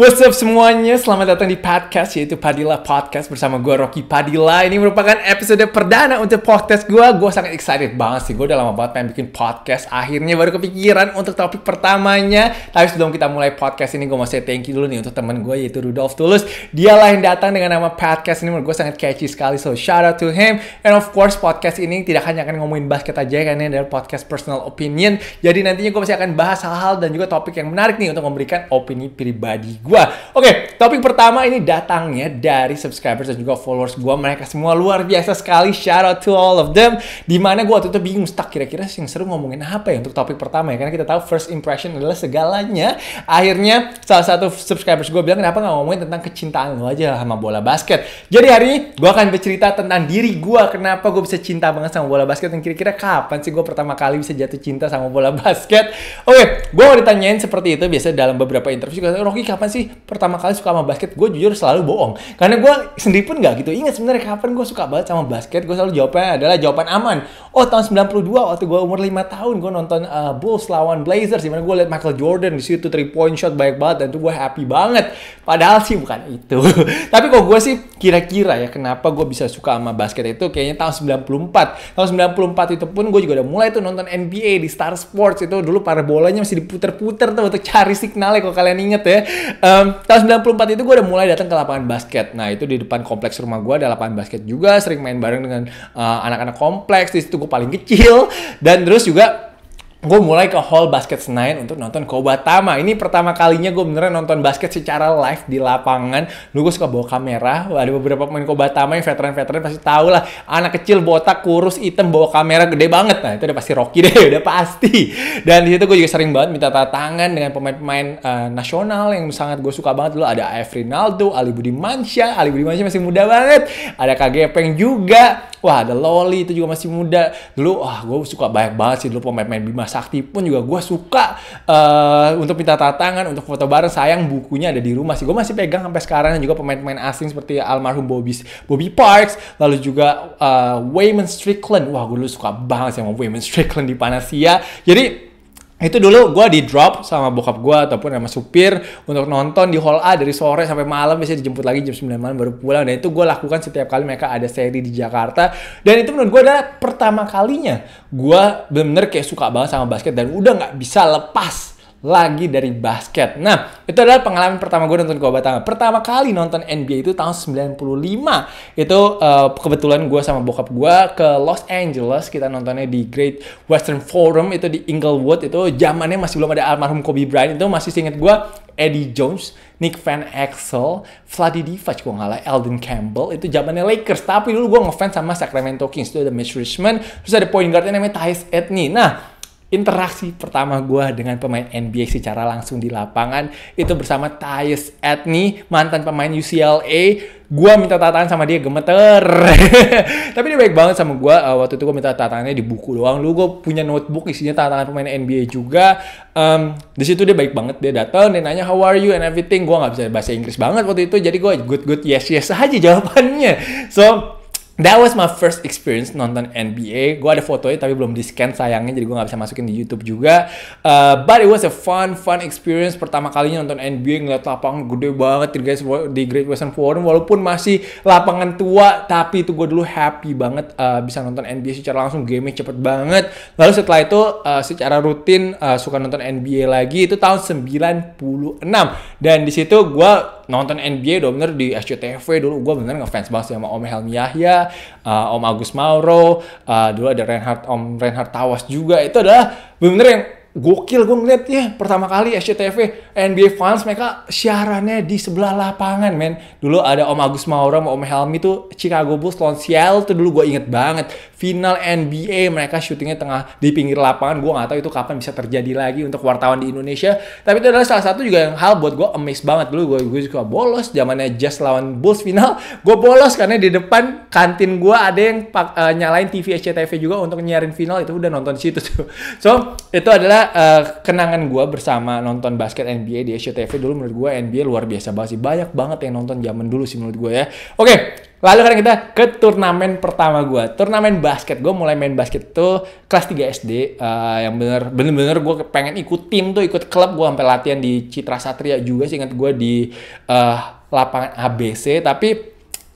What's up semuanya, selamat datang di podcast yaitu Padilla Podcast bersama gue Rocky Padilla Ini merupakan episode perdana untuk podcast gue, gue sangat excited banget sih Gue udah lama banget pengen bikin podcast, akhirnya baru kepikiran untuk topik pertamanya Tapi sebelum kita mulai podcast ini gue mau say thank you dulu nih untuk temen gue yaitu Rudolf Tulus Dialah yang datang dengan nama podcast ini menurut gue sangat catchy sekali So shout out to him And of course podcast ini tidak hanya akan ngomongin basket aja ya, karena ini adalah podcast personal opinion Jadi nantinya gue masih akan bahas hal-hal dan juga topik yang menarik nih untuk memberikan opini pribadi gue gua. Oke, okay, topik pertama ini datangnya dari subscribers dan juga followers gua. Mereka semua luar biasa sekali. Shout out to all of them. Dimana gua waktu itu bingung stuck kira-kira yang seru ngomongin apa ya untuk topik pertama ya. Karena kita tahu first impression adalah segalanya. Akhirnya salah satu subscribers gua bilang kenapa gak ngomongin tentang kecintaan lo aja sama bola basket. Jadi hari ini gua akan bercerita tentang diri gua. Kenapa gue bisa cinta banget sama bola basket dan kira-kira kapan sih gue pertama kali bisa jatuh cinta sama bola basket. Oke, okay, gue mau ditanyain seperti itu Biasanya dalam beberapa interview. Rocky kapan sih pertama kali suka sama basket? Gue jujur selalu bohong. Karena gue sendiri pun nggak gitu. Ingat sebenarnya kapan gue suka banget sama basket? Gue selalu jawabnya adalah jawaban aman. Oh tahun 92 waktu gue umur 5 tahun gue nonton uh, Bulls lawan Blazers. Dimana gue liat Michael Jordan di situ 3 point shot baik banget dan tuh gue happy banget. Padahal sih bukan itu. Tapi kok gue sih kira-kira ya kenapa gue bisa suka sama basket itu kayaknya tahun 94. Tahun 94 itu pun gue juga udah mulai tuh nonton NBA di Star Sports itu dulu para bolanya masih diputer-puter tuh untuk cari signalnya kalau kalian inget ya um, tahun 94 itu gue udah mulai datang ke lapangan basket. Nah itu di depan kompleks rumah gue ada lapangan basket juga. Sering main bareng dengan eh, anak-anak uh, kompleks. Di situ gue paling kecil. Dan terus juga gue mulai ke Hall Basket Senayan untuk nonton Kobatama. Ini pertama kalinya gue beneran nonton basket secara live di lapangan. Lu gue suka bawa kamera, ada beberapa pemain Kobatama yang veteran-veteran pasti tau lah. Anak kecil botak, kurus, hitam, bawa kamera gede banget. Nah itu udah pasti Rocky deh, udah pasti. Dan di situ gue juga sering banget minta tanda tangan dengan pemain-pemain uh, nasional yang sangat gue suka banget. Lu ada AF Rinaldo, Ali Budi Mansyah, Ali Budi Mansyah masih muda banget. Ada Kagepeng juga. Wah ada Loli itu juga masih muda. Dulu wah gue suka banyak banget sih dulu pemain-pemain Bimas sakti pun juga gue suka uh, untuk minta tatangan, untuk foto bareng. Sayang bukunya ada di rumah sih. Gue masih pegang sampai sekarang dan juga pemain-pemain asing seperti almarhum Bobby Bobby Parks, lalu juga uh, Wayman Strickland. Wah, gue dulu suka banget sama Wayman Strickland di Panasia. Jadi Nah, itu dulu gue di drop sama bokap gue ataupun sama supir untuk nonton di hall A dari sore sampai malam biasanya dijemput lagi jam 9 malam baru pulang dan itu gue lakukan setiap kali mereka ada seri di Jakarta dan itu menurut gue adalah pertama kalinya gue bener-bener kayak suka banget sama basket dan udah nggak bisa lepas lagi dari basket. Nah, itu adalah pengalaman pertama gue nonton Kobatama. Pertama kali nonton NBA itu tahun 95. Itu uh, kebetulan gue sama bokap gue ke Los Angeles. Kita nontonnya di Great Western Forum. Itu di Inglewood. Itu zamannya masih belum ada almarhum Kobe Bryant. Itu masih inget gue Eddie Jones, Nick Van Exel, Vladi Divac gue ngalah, Eldon Campbell. Itu zamannya Lakers. Tapi dulu gue ngefans sama Sacramento Kings. Itu ada Mitch Richmond. Terus ada point guardnya namanya Tyus Edney. Nah, interaksi pertama gue dengan pemain NBA secara langsung di lapangan itu bersama Tyus Edney mantan pemain UCLA gue minta tataan sama dia gemeter tapi dia baik banget sama gue uh, waktu itu gue minta tataannya di buku doang lu gue punya notebook isinya tataan pemain NBA juga um, di situ dia baik banget dia datang dia nanya how are you and everything gue nggak bisa bahasa Inggris banget waktu itu jadi gue good good yes yes aja jawabannya so That was my first experience nonton NBA. Gue ada fotonya tapi belum di scan sayangnya, jadi gue nggak bisa masukin di YouTube juga. Uh, but it was a fun, fun experience pertama kalinya nonton NBA ngeliat lapangan gede banget guys, di Great Western Forum. Walaupun masih lapangan tua, tapi itu gue dulu happy banget uh, bisa nonton NBA secara langsung. Game-nya cepet banget. Lalu setelah itu uh, secara rutin uh, suka nonton NBA lagi. Itu tahun 96 dan di situ gue nonton NBA udah bener di SCTV dulu gue bener ngefans banget sama Om Helmi Yahya, uh, Om Agus Mauro, uh, dulu ada Reinhard Om Reinhard Tawas juga itu adalah bener yang gokil gue ngeliatnya pertama kali SCTV NBA fans mereka siarannya di sebelah lapangan men dulu ada Om Agus Mauro sama Om Helmi tuh Chicago Bulls lawan Seattle tuh dulu gue inget banget final NBA mereka syutingnya tengah di pinggir lapangan gue gak tahu itu kapan bisa terjadi lagi untuk wartawan di Indonesia tapi itu adalah salah satu juga yang hal buat gue amazed banget dulu gue gue suka bolos zamannya Jazz lawan Bulls final gue bolos karena di depan kantin gue ada yang pak, uh, nyalain TV SCTV juga untuk nyiarin final itu udah nonton di situ tuh so itu adalah uh, kenangan gue bersama nonton basket NBA di SCTV dulu menurut gue NBA luar biasa banget sih banyak banget yang nonton zaman dulu sih menurut gue ya oke okay, Lalu sekarang kita ke turnamen pertama gue. Turnamen basket. Gue mulai main basket tuh kelas 3 SD. Uh, yang bener, bener-bener gue pengen ikut tim tuh, ikut klub. Gue sampai latihan di Citra Satria juga sih ingat gue di uh, lapangan ABC. Tapi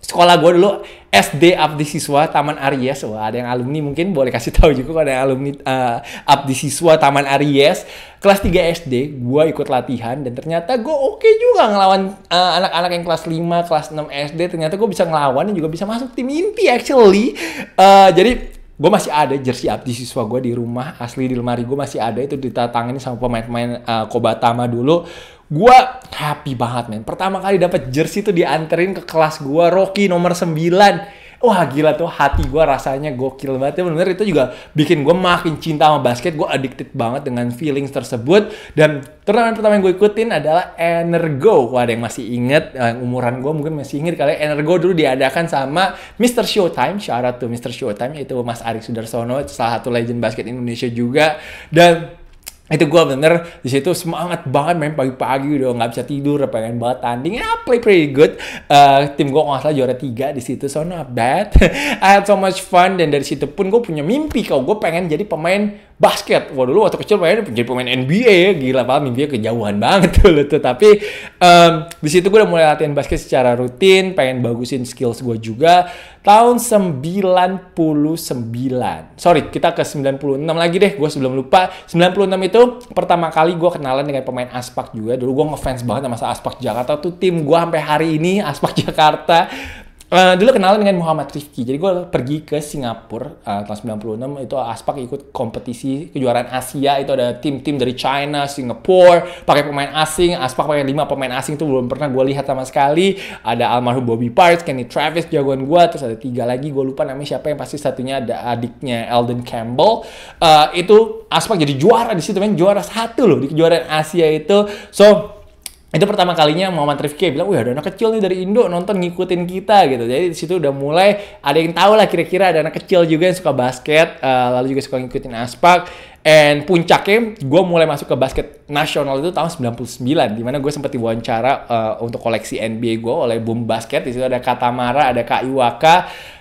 sekolah gue dulu SD Abdi Siswa Taman Aries. Wah, ada yang alumni mungkin boleh kasih tahu juga kalau ada yang alumni uh, eh, Abdi Siswa Taman Aries. Kelas 3 SD gue ikut latihan dan ternyata gue oke okay juga ngelawan eh, anak-anak uh, yang kelas 5, kelas 6 SD. Ternyata gue bisa ngelawan dan juga bisa masuk tim inti actually. Uh, jadi gue masih ada jersey abdi siswa gue di rumah asli di lemari gue masih ada itu ditatangin sama pemain-pemain uh, Kobatama dulu gue happy banget men pertama kali dapat jersey itu dianterin ke kelas gue Rocky nomor 9 wah gila tuh hati gue rasanya gokil banget ya bener itu juga bikin gue makin cinta sama basket gue addicted banget dengan feelings tersebut dan turnamen pertama yang gue ikutin adalah Energo wah ada yang masih inget yang eh, umuran gue mungkin masih inget kali ya. Energo dulu diadakan sama Mr. Showtime shout tuh to Mr. Showtime yaitu Mas Arik Sudarsono salah satu legend basket Indonesia juga dan itu gue bener di situ semangat banget main pagi-pagi udah nggak bisa tidur pengen banget tanding ya play pretty good uh, tim gue nggak salah juara tiga di situ so not bad I had so much fun dan dari situ pun gue punya mimpi kalau gue pengen jadi pemain basket. Waduh dulu waktu kecil pengen jadi pemain NBA, ya. gila paham mimpinya kejauhan banget dulu tuh. Tapi um, di situ gue udah mulai latihan basket secara rutin, pengen bagusin skills gue juga. Tahun 99, sorry kita ke 96 lagi deh, gue sebelum lupa. 96 itu pertama kali gue kenalan dengan pemain Aspak juga. Dulu gue ngefans banget sama Aspak Jakarta tuh tim gue sampai hari ini Aspak Jakarta Uh, dulu kenalan dengan Muhammad Rifki. Jadi gue pergi ke Singapura uh, tahun 96 itu Aspak ikut kompetisi kejuaraan Asia itu ada tim-tim dari China, Singapura, pakai pemain asing. Aspak pakai lima pemain asing itu belum pernah gue lihat sama sekali. Ada almarhum Bobby Parks, Kenny Travis jagoan gue, terus ada tiga lagi gue lupa namanya siapa yang pasti satunya ada adiknya Elden Campbell. Uh, itu Aspak jadi juara di situ, main juara satu loh di kejuaraan Asia itu. So itu pertama kalinya Muhammad Rifki bilang, wah ada anak kecil nih dari Indo nonton ngikutin kita gitu. Jadi di situ udah mulai ada yang tahu lah kira-kira ada anak kecil juga yang suka basket, uh, lalu juga suka ngikutin aspak. And puncaknya gue mulai masuk ke basket nasional itu tahun 99, dimana gue sempat diwawancara uh, untuk koleksi NBA gue oleh Boom Basket. Di situ ada Katamara, ada Kak Iwaka,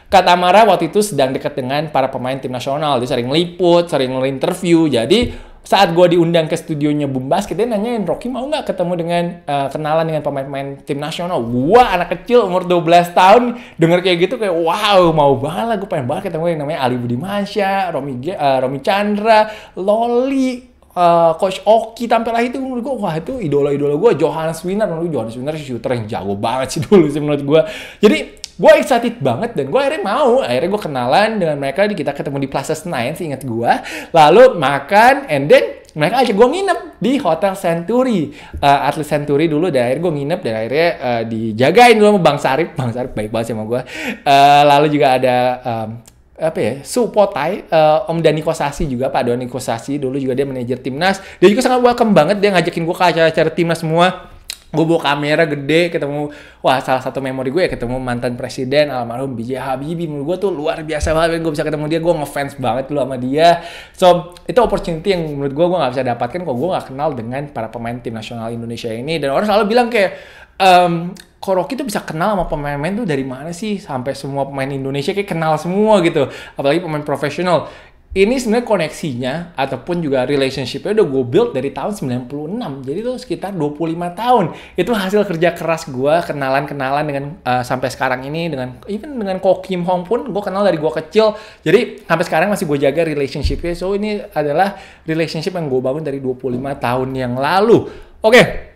Katamara waktu itu sedang dekat dengan para pemain tim nasional. Dia sering liput, sering interview. Jadi saat gue diundang ke studionya Boom Basket, dia nanyain, Rocky mau nggak ketemu dengan, uh, kenalan dengan pemain-pemain tim nasional? Gue anak kecil umur 12 tahun, denger kayak gitu kayak, wow, mau banget lah, gue pengen banget ketemu yang namanya Ali Budimansyah, Romi, uh, Romi Chandra, Loli, Uh, Coach Oki lah itu menurut gue wah itu idola-idola gue Johannes Winner menurut Johannes Winner shooter yang jago banget sih dulu sih menurut gue jadi gue excited banget dan gue akhirnya mau akhirnya gue kenalan dengan mereka di kita ketemu di Plaza Senayan sih ingat gue lalu makan and then mereka aja gue nginep di Hotel Century uh, Atlet Century dulu dan akhirnya gue nginep dan akhirnya uh, dijagain dulu sama Bang Sarip Bang Sarip baik banget sama gue uh, lalu juga ada um, apa ya Supotai uh, eh, Om Dani Kosasi juga Pak Dani Kosasi dulu juga dia manajer timnas dia juga sangat welcome banget dia ngajakin gue ke acara-acara timnas semua gue bawa kamera gede ketemu wah salah satu memori gue ya ketemu mantan presiden almarhum BJ Habibie menurut gue tuh luar biasa banget gue bisa ketemu dia gue ngefans banget lu sama dia so itu opportunity yang menurut gue gue nggak bisa dapatkan kalau gue nggak kenal dengan para pemain tim nasional Indonesia ini dan orang selalu bilang kayak um, Koroki tuh bisa kenal sama pemain-pemain tuh dari mana sih sampai semua pemain Indonesia kayak kenal semua gitu apalagi pemain profesional ini sebenarnya koneksinya ataupun juga relationshipnya udah gue build dari tahun 96 jadi tuh sekitar 25 tahun itu hasil kerja keras gue kenalan-kenalan dengan uh, sampai sekarang ini dengan even dengan Ko Kim Hong pun gue kenal dari gue kecil jadi sampai sekarang masih gue jaga relationshipnya so ini adalah relationship yang gue bangun dari 25 tahun yang lalu oke okay.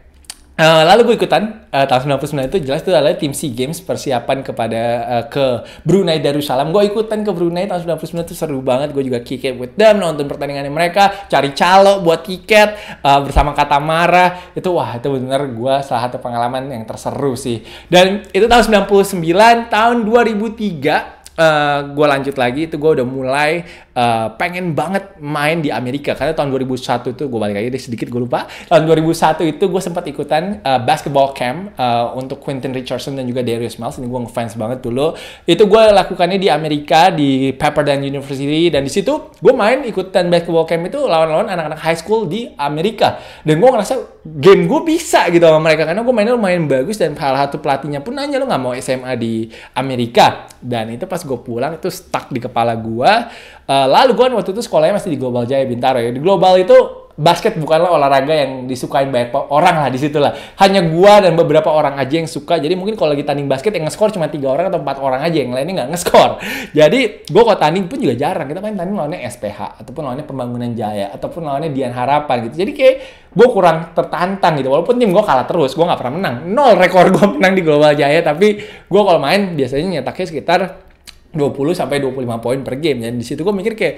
Uh, lalu gue ikutan uh, tahun 99 itu jelas itu adalah tim SEA Games persiapan kepada uh, ke Brunei Darussalam. Gue ikutan ke Brunei tahun 99 itu seru banget. Gue juga kick it with them nonton pertandingannya mereka, cari calo buat tiket uh, bersama kata marah. Itu wah itu bener gue salah satu pengalaman yang terseru sih. Dan itu tahun 99, tahun 2003 uh, eh, gue lanjut lagi itu gue udah mulai uh, pengen banget main di Amerika karena tahun 2001 itu gue balik lagi deh sedikit gue lupa tahun 2001 itu gue sempat ikutan uh, basketball camp uh, untuk Quentin Richardson dan juga Darius Miles ini gue ngefans banget dulu itu gue lakukannya di Amerika di Pepperdine University dan di situ gue main ikutan basketball camp itu lawan-lawan anak-anak high school di Amerika dan gue ngerasa game gue bisa gitu sama mereka karena gue mainnya lumayan bagus dan salah satu pelatihnya pun nanya lo nggak mau SMA di Amerika dan itu pas gue pulang itu stuck di kepala gue. Uh, lalu gue kan waktu itu sekolahnya masih di Global Jaya Bintaro ya. Di Global itu basket bukanlah olahraga yang disukain banyak orang lah di situ lah. Hanya gue dan beberapa orang aja yang suka. Jadi mungkin kalau lagi tanding basket yang nge-score cuma tiga orang atau empat orang aja yang lainnya nggak nge-score. Jadi gue kalau tanding pun juga jarang. Kita main tanding lawannya SPH ataupun lawannya Pembangunan Jaya ataupun lawannya Dian Harapan gitu. Jadi kayak gue kurang tertantang gitu walaupun tim gue kalah terus gue nggak pernah menang nol rekor gue menang di Global Jaya tapi gue kalau main biasanya nyetaknya sekitar 20 sampai 25 poin per game. Dan di situ gue mikir kayak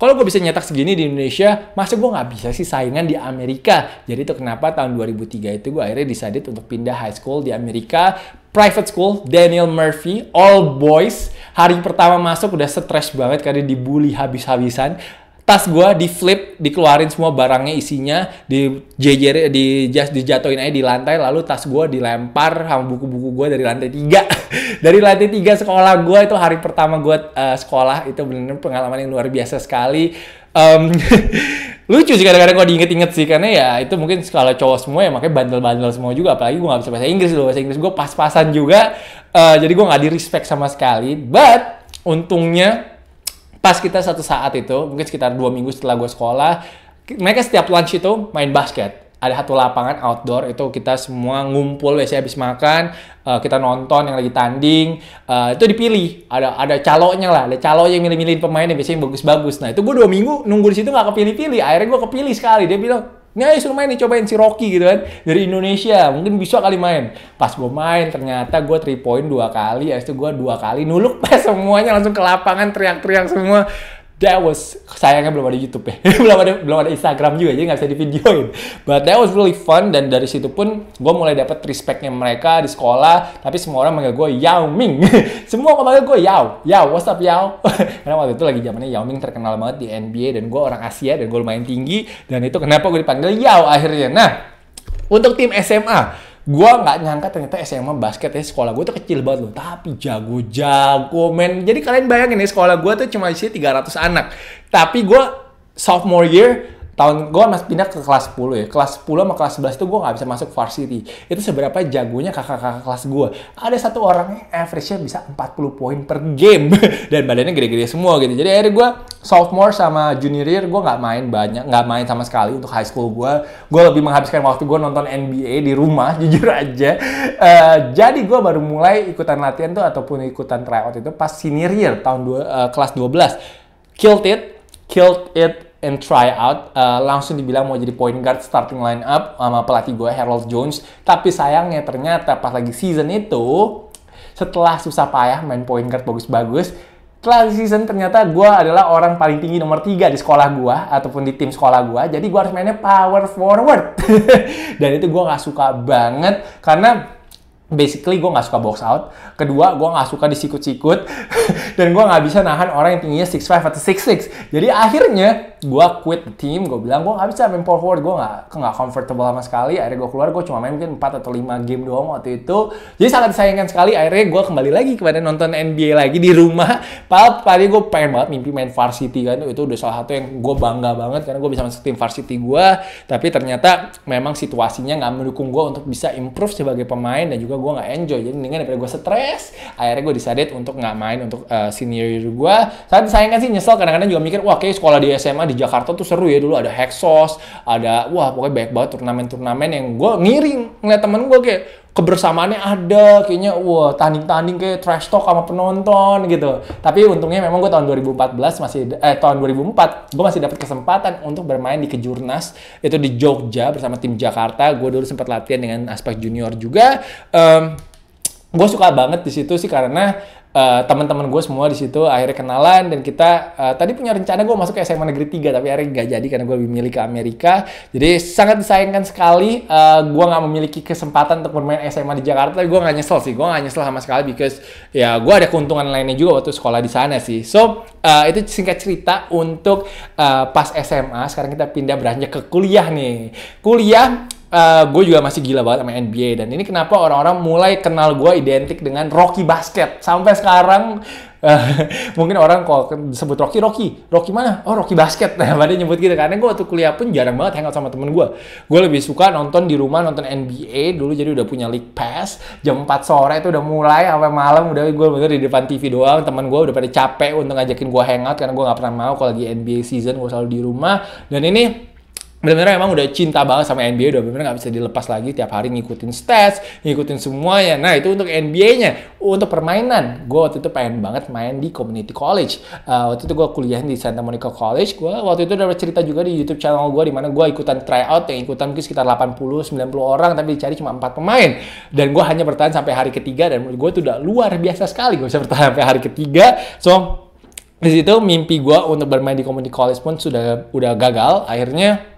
kalau gue bisa nyetak segini di Indonesia, masa gue nggak bisa sih saingan di Amerika? Jadi itu kenapa tahun 2003 itu gue akhirnya decided untuk pindah high school di Amerika, private school, Daniel Murphy, all boys. Hari pertama masuk udah stress banget karena dibully habis-habisan. Tas gue di flip, dikeluarin semua barangnya isinya, di jejer, di dijatuhin aja di lantai, lalu tas gue dilempar sama buku-buku gue dari lantai 3 dari lantai tiga sekolah gue itu hari pertama gue uh, sekolah itu benar-benar pengalaman yang luar biasa sekali um, lucu sih kadang-kadang kalau diinget-inget sih karena ya itu mungkin sekolah cowok semua ya makanya bandel-bandel semua juga apalagi gue gak bisa bahasa Inggris loh bahasa Inggris gue pas-pasan juga uh, jadi gue gak di respect sama sekali but untungnya pas kita satu saat itu mungkin sekitar dua minggu setelah gue sekolah mereka setiap lunch itu main basket ada satu lapangan outdoor itu kita semua ngumpul biasanya habis makan uh, kita nonton yang lagi tanding uh, itu dipilih ada ada calonnya lah ada calon yang milih milih pemain yang biasanya bagus-bagus nah itu gue dua minggu nunggu di situ nggak kepilih-pilih akhirnya gue kepilih sekali dia bilang ayo suruh main nih, cobain si Rocky gitu kan. Dari Indonesia, mungkin bisa kali main. Pas gue main, ternyata gue 3 point dua kali. Habis itu gue dua kali nuluk pas semuanya langsung ke lapangan teriak-teriak semua that was sayangnya belum ada YouTube ya belum ada belum ada Instagram juga jadi nggak bisa divideoin but that was really fun dan dari situ pun gue mulai dapat respectnya mereka di sekolah tapi semua orang manggil gue Yao Ming semua orang manggil gue Yao Yao what's up Yao karena waktu itu lagi zamannya Yao Ming terkenal banget di NBA dan gue orang Asia dan gue lumayan tinggi dan itu kenapa gue dipanggil Yao akhirnya nah untuk tim SMA gue nggak nyangka ternyata SMA basket ya sekolah gue tuh kecil banget loh tapi jago jago men jadi kalian bayangin ya sekolah gue tuh cuma isinya 300 anak tapi gue sophomore year tahun gue masih pindah ke kelas 10 ya kelas 10 sama kelas 11 itu gue nggak bisa masuk varsity itu seberapa jagonya kakak-kakak kelas gue ada satu orang orangnya average-nya bisa 40 poin per game dan badannya gede-gede semua gitu jadi akhirnya gue sophomore sama junior year gue nggak main banyak nggak main sama sekali untuk high school gue gue lebih menghabiskan waktu gue nonton NBA di rumah jujur aja uh, jadi gue baru mulai ikutan latihan tuh ataupun ikutan tryout itu pas senior year tahun dua, uh, kelas 12 killed it killed it and try out uh, langsung dibilang mau jadi point guard starting line up sama pelatih gue Harold Jones tapi sayangnya ternyata pas lagi season itu setelah susah payah main point guard bagus-bagus setelah season ternyata gue adalah orang paling tinggi nomor 3 di sekolah gue ataupun di tim sekolah gue jadi gue harus mainnya power forward dan itu gue gak suka banget karena basically gue gak suka box out. Kedua, gue gak suka disikut-sikut. dan gue gak bisa nahan orang yang tingginya 6'5 atau 6'6. Jadi akhirnya gue quit the team gue bilang gue nggak bisa main power forward gue nggak nggak comfortable sama sekali akhirnya gue keluar gue cuma main mungkin 4 atau 5 game doang waktu itu jadi sangat disayangkan sekali akhirnya gue kembali lagi kepada nonton NBA lagi di rumah padahal tadi gue pengen banget mimpi main varsity kan itu udah salah satu yang gue bangga banget karena gue bisa masuk tim varsity gue tapi ternyata memang situasinya nggak mendukung gue untuk bisa improve sebagai pemain dan juga gue nggak enjoy jadi dengan daripada gue stres akhirnya gue decided untuk nggak main untuk uh, senior gue sangat disayangkan sih nyesel kadang-kadang juga mikir wah kayak sekolah di SMA di Jakarta tuh seru ya dulu ada Hexos, ada wah pokoknya banyak banget turnamen-turnamen yang gue ngiring ngeliat temen gue kayak kebersamaannya ada kayaknya wah tanding-tanding kayak trash talk sama penonton gitu. Tapi untungnya memang gue tahun 2014 masih eh tahun 2004 gue masih dapat kesempatan untuk bermain di kejurnas itu di Jogja bersama tim Jakarta. Gue dulu sempat latihan dengan aspek junior juga. Um, gue suka banget di situ sih karena uh, teman-teman gue semua di situ akhirnya kenalan dan kita uh, tadi punya rencana gue masuk ke SMA Negeri 3 tapi akhirnya nggak jadi karena gue lebih milih ke Amerika jadi sangat disayangkan sekali uh, gue nggak memiliki kesempatan untuk bermain SMA di Jakarta tapi gue nggak nyesel sih gue nggak nyesel sama sekali because ya gue ada keuntungan lainnya juga waktu sekolah di sana sih so uh, itu singkat cerita untuk uh, pas SMA sekarang kita pindah beranjak ke kuliah nih kuliah uh, eh, gue juga masih gila banget sama NBA dan ini kenapa orang-orang mulai kenal gue identik dengan Rocky Basket sampai sekarang uh, mungkin orang kalau sebut Rocky Rocky Rocky mana oh Rocky Basket nah pada nyebut gitu karena gue waktu kuliah pun jarang banget hangout sama temen gue gue lebih suka nonton di rumah nonton NBA dulu jadi udah punya league pass jam 4 sore itu udah mulai sampai malam udah gue bener di depan TV doang temen gue udah pada capek untuk ngajakin gue hangout karena gue nggak pernah mau kalau di NBA season gue selalu di rumah dan ini benar-benar emang udah cinta banget sama NBA udah benar-benar nggak bisa dilepas lagi tiap hari ngikutin stats ngikutin semuanya nah itu untuk NBA-nya untuk permainan gue waktu itu pengen banget main di community college uh, waktu itu gue kuliah di Santa Monica College gue waktu itu udah cerita juga di YouTube channel gue di mana gue ikutan tryout yang ikutan mungkin sekitar 80-90 orang tapi dicari cuma empat pemain dan gue hanya bertahan sampai hari ketiga dan menurut gue itu udah luar biasa sekali gue bisa bertahan sampai hari ketiga so di situ mimpi gue untuk bermain di community college pun sudah udah gagal akhirnya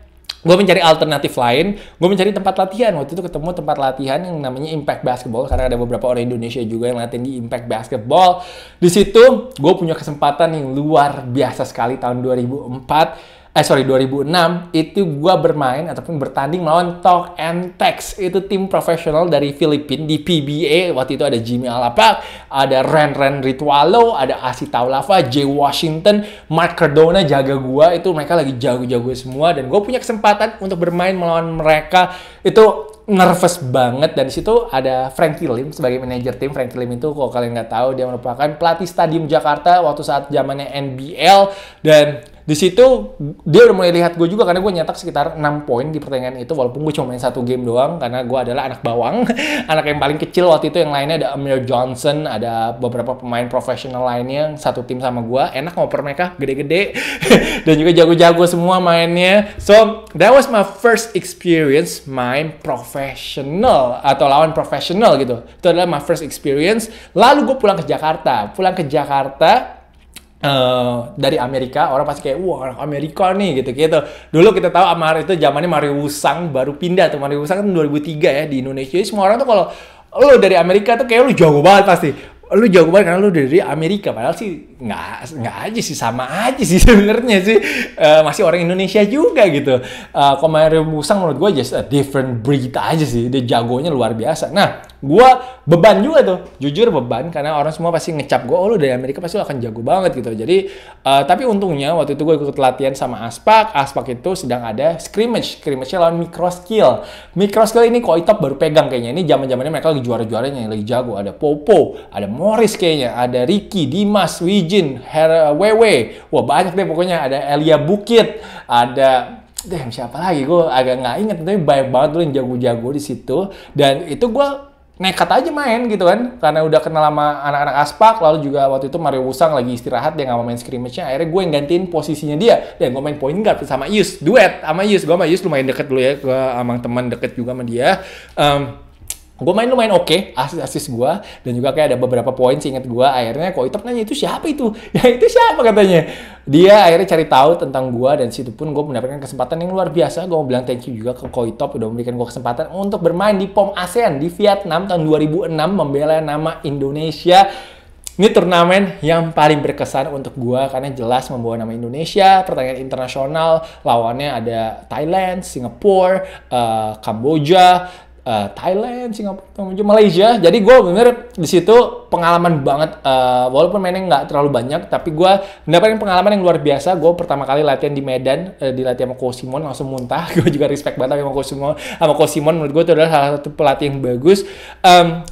gue mencari alternatif lain gue mencari tempat latihan waktu itu ketemu tempat latihan yang namanya impact basketball karena ada beberapa orang Indonesia juga yang latihan di impact basketball di situ gue punya kesempatan yang luar biasa sekali tahun 2004 eh sorry 2006 itu gue bermain ataupun bertanding melawan Talk and Text itu tim profesional dari Filipina di PBA waktu itu ada Jimmy Alapak ada Ren Ren Ritualo ada Asi Taulava Jay Washington Mark Cardona jaga gue itu mereka lagi jago-jago semua dan gue punya kesempatan untuk bermain melawan mereka itu nervous banget dan disitu situ ada Frankie Lim sebagai manajer tim. Frankie Lim itu kalau kalian nggak tahu dia merupakan pelatih Stadium Jakarta waktu saat zamannya NBL dan di situ dia udah mulai lihat gue juga karena gue nyetak sekitar 6 poin di pertandingan itu walaupun gue cuma main satu game doang karena gue adalah anak bawang anak yang paling kecil waktu itu yang lainnya ada Amir Johnson ada beberapa pemain profesional lainnya satu tim sama gue enak ngoper mereka gede-gede dan juga jago-jago semua mainnya so that was my first experience main profesional atau lawan profesional gitu itu adalah my first experience lalu gue pulang ke Jakarta pulang ke Jakarta Uh, dari Amerika orang pasti kayak wah orang Amerika nih gitu gitu dulu kita tahu Amar itu zamannya Mario Wusang baru pindah tuh Mario Wusang kan 2003 ya di Indonesia Jadi semua orang tuh kalau lo dari Amerika tuh kayak lo jago banget pasti lu jago banget karena lu dari Amerika padahal sih nggak nggak aja sih sama aja sih sebenarnya sih uh, masih orang Indonesia juga gitu uh, Mario Musang menurut gue just a different breed aja sih dia jagonya luar biasa nah gue beban juga tuh jujur beban karena orang semua pasti ngecap gue oh lu dari Amerika pasti lu akan jago banget gitu jadi uh, tapi untungnya waktu itu gue ikut latihan sama Aspak Aspak itu sedang ada scrimmage scrimmage-nya lawan micro skill micro skill ini kok itu baru pegang kayaknya ini zaman zamannya mereka lagi juara juaranya yang lagi jago ada Popo ada Morris kayaknya ada Ricky Dimas Wijin Her eh, Wewe wah banyak deh pokoknya ada Elia Bukit ada damn siapa lagi gue agak nggak inget tapi banyak banget tuh yang jago-jago di situ dan itu gue nekat aja main gitu kan karena udah kenal sama anak-anak aspak lalu juga waktu itu Mario Wusang lagi istirahat dia nggak mau main scrimmage-nya akhirnya gue yang gantiin posisinya dia dan gue main point guard sama Yus duet sama Yus gue sama Yus lumayan deket dulu ya gue sama teman deket juga sama dia um, gue main lumayan oke okay, asis asis gue dan juga kayak ada beberapa poin sih inget gue akhirnya kok itu nanya itu siapa itu ya itu siapa katanya dia akhirnya cari tahu tentang gue dan situ pun gue mendapatkan kesempatan yang luar biasa gue mau bilang thank you juga ke Koitop udah memberikan gue kesempatan untuk bermain di POM ASEAN di Vietnam tahun 2006 membela nama Indonesia ini turnamen yang paling berkesan untuk gue karena jelas membawa nama Indonesia, pertandingan internasional, lawannya ada Thailand, Singapura, uh, eh, Kamboja, uh, Thailand, Singapura, Malaysia. Jadi gue bener di situ pengalaman banget. Uh, walaupun mainnya nggak terlalu banyak, tapi gue mendapatkan pengalaman yang luar biasa. Gue pertama kali latihan di Medan, uh, eh, di latihan sama Ko Simon langsung muntah. Gue juga respect banget sama Ko Simon. Sama Ko Simon menurut gue itu adalah salah satu pelatih yang bagus. Um,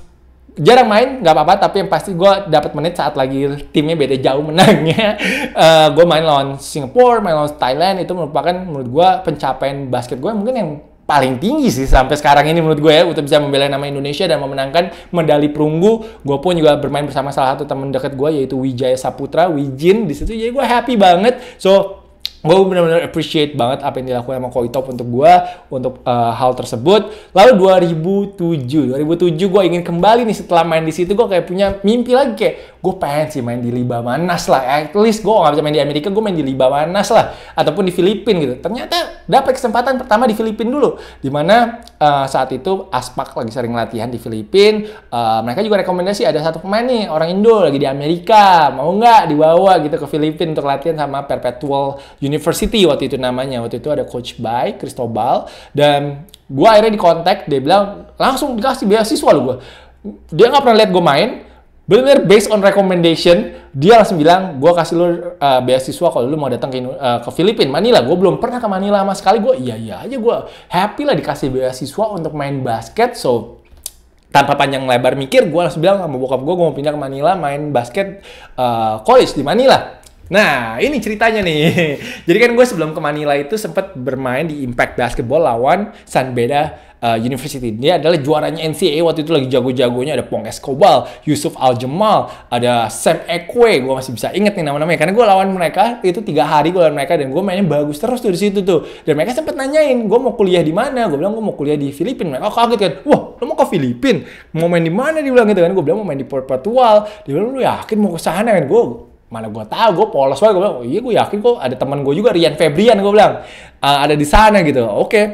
jarang main nggak apa-apa tapi yang pasti gue dapat menit saat lagi timnya beda jauh menangnya uh, gue main lawan Singapura main lawan Thailand itu merupakan menurut gue pencapaian basket gue mungkin yang paling tinggi sih sampai sekarang ini menurut gue ya untuk bisa membela nama Indonesia dan memenangkan medali perunggu gue pun juga bermain bersama salah satu teman dekat gue yaitu Wijaya Saputra Wijin di situ jadi gue happy banget so gue benar-benar appreciate banget apa yang dilakukan sama Koi Top untuk gue untuk uh, hal tersebut lalu 2007 2007 gue ingin kembali nih setelah main di situ gue kayak punya mimpi lagi kayak gue pengen sih main di Liba Manas lah at least gue nggak bisa main di Amerika gue main di Liba Manas lah ataupun di Filipina gitu ternyata dapet kesempatan pertama di Filipina dulu dimana uh, eh, saat itu Aspak lagi sering latihan di Filipina uh, mereka juga rekomendasi ada satu pemain nih orang Indo lagi di Amerika mau nggak dibawa gitu ke Filipina untuk latihan sama Perpetual Unit University waktu itu namanya. Waktu itu ada Coach Bay, Cristobal. Dan gue akhirnya dikontak, dia bilang, langsung dikasih beasiswa lo gue. Dia nggak pernah lihat gue main, benar-benar based on recommendation dia langsung bilang gue kasih lo uh, eh, beasiswa kalau lo mau datang ke uh, ke Filipina Manila gue belum pernah ke Manila sama sekali gue iya iya aja gue happy lah dikasih beasiswa untuk main basket so tanpa panjang lebar mikir gue langsung bilang sama bokap gue gue mau pindah ke Manila main basket uh, college di Manila Nah, ini ceritanya nih. Jadi kan gue sebelum ke Manila itu sempat bermain di Impact Basketball lawan San Beda uh, eh, University. Dia adalah juaranya NCAA waktu itu lagi jago-jagonya. Ada Pong Escobar, Yusuf Al Aljemal, ada Sam Ekwe. Gue masih bisa inget nih nama-namanya. Karena gue lawan mereka, itu tiga hari gue lawan mereka. Dan gue mainnya bagus terus tuh di situ tuh. Dan mereka sempat nanyain, gue mau kuliah di mana? Gue bilang, gue mau kuliah di Filipina. Mereka kaget kan, wah lo mau ke Filipina? Mau main di mana? Dia bilang gitu kan. Gue bilang, mau main di Port Portugal. Dia bilang, lu yakin mau ke sana kan? Gue mana gue tahu gue polos banget gue bilang oh, iya gue yakin kok ada teman gue juga Rian Febrian gue bilang uh, ada di sana gitu oke okay.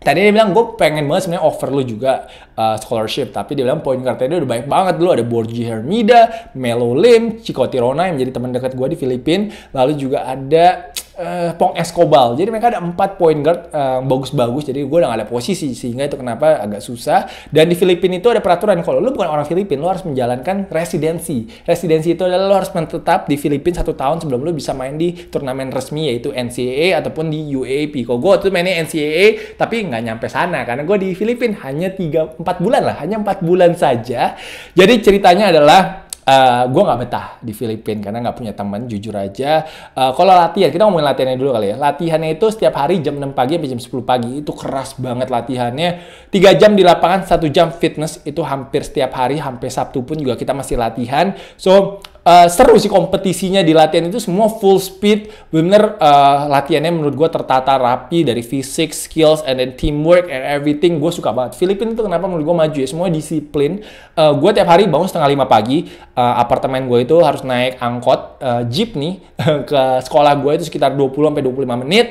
Tadi dia bilang, gue pengen banget sebenarnya offer lu juga uh, scholarship. Tapi dia bilang poin kartu dia udah banyak banget. Lu ada Borji Hermida, Melo Lim, Chico Tirona yang menjadi teman dekat gue di Filipina. Lalu juga ada uh, Pong Escobal. Jadi mereka ada empat point guard uh, bagus-bagus. jadi gue udah gak ada posisi sehingga itu kenapa agak susah. Dan di Filipina itu ada peraturan kalau lu bukan orang Filipina, lu harus menjalankan residensi. Residensi itu adalah lu harus menetap di Filipina satu tahun sebelum lu bisa main di turnamen resmi yaitu NCAA ataupun di UAP. Kok gue tuh mainnya NCAA tapi nggak nyampe sana karena gue di Filipina hanya tiga empat bulan lah, hanya empat bulan saja. Jadi ceritanya adalah uh, eh, gue nggak betah di Filipina karena nggak punya teman jujur aja uh, kalau latihan kita ngomongin latihannya dulu kali ya latihannya itu setiap hari jam 6 pagi sampai jam 10 pagi itu keras banget latihannya 3 jam di lapangan satu jam fitness itu hampir setiap hari hampir Sabtu pun juga kita masih latihan so uh, seru sih kompetisinya di latihan itu semua full speed bener uh, latihannya menurut gue tertata rapi dari fisik skills and then teamwork and everything gue suka banget Filipina itu kenapa menurut gue maju ya semua disiplin uh, eh, gue tiap hari bangun setengah lima pagi uh, apartemen gue itu harus naik angkot uh, jeep nih ke sekolah gue itu sekitar 20 sampai 25 menit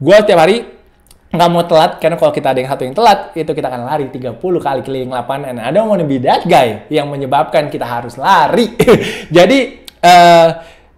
gue tiap hari nggak mau telat karena kalau kita ada yang satu yang telat itu kita akan lari 30 kali keliling lapangan ada I don't wanna be that guy yang menyebabkan kita harus lari jadi uh,